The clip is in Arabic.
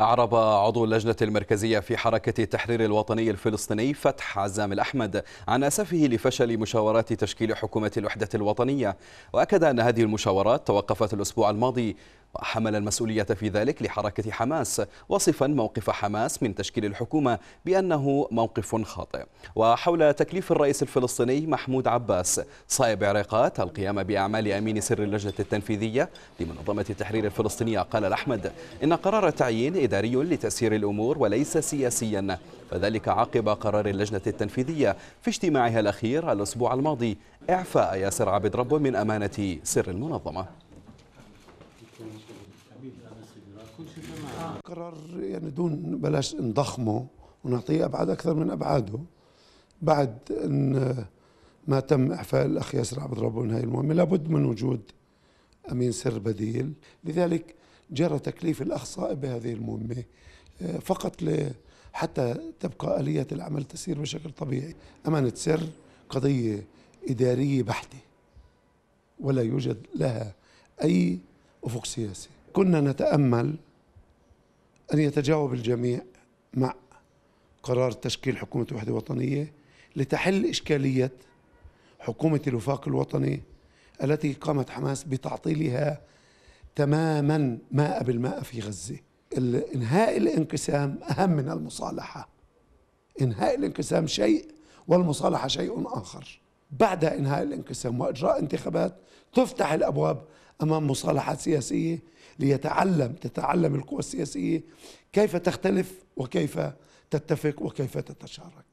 أعرب عضو اللجنة المركزية في حركة التحرير الوطني الفلسطيني فتح عزام الأحمد عن أسفه لفشل مشاورات تشكيل حكومة الوحدة الوطنية وأكد أن هذه المشاورات توقفت الأسبوع الماضي وحمل المسؤولية في ذلك لحركة حماس وصفا موقف حماس من تشكيل الحكومة بأنه موقف خاطئ وحول تكليف الرئيس الفلسطيني محمود عباس صائب عراقات القيام بأعمال أمين سر اللجنة التنفيذية لمنظمة التحرير الفلسطينية قال الأحمد إن قرار التعيين إداري لتسيير الأمور وليس سياسيا فذلك عقب قرار اللجنة التنفيذية في اجتماعها الأخير الأسبوع الماضي إعفاء ياسر عبد ربه من أمانة سر المنظمة قرار يعني دون بلاش نضخمه ونعطيه ابعاد اكثر من ابعاده بعد ان ما تم اعفاء الاخ ياسر عبد ربه من هذه المهمه لابد من وجود امين سر بديل لذلك جرى تكليف الاخ صائب بهذه المهمه آه، فقط ل حتى تبقى اليه العمل تسير بشكل طبيعي امانه سر قضيه اداريه بحته ولا يوجد لها اي افق سياسي كنا نتأمل أن يتجاوب الجميع مع قرار تشكيل حكومة وحدة وطنية لتحل إشكالية حكومة الوفاق الوطني التي قامت حماس بتعطيلها تماما ماء بالماء في غزة إنهاء الانقسام أهم من المصالحة إنهاء الانقسام شيء والمصالحة شيء آخر بعد انهاء الانقسام واجراء انتخابات تفتح الابواب امام مصالحات سياسيه ليتعلم تتعلم القوى السياسيه كيف تختلف وكيف تتفق وكيف تتشارك.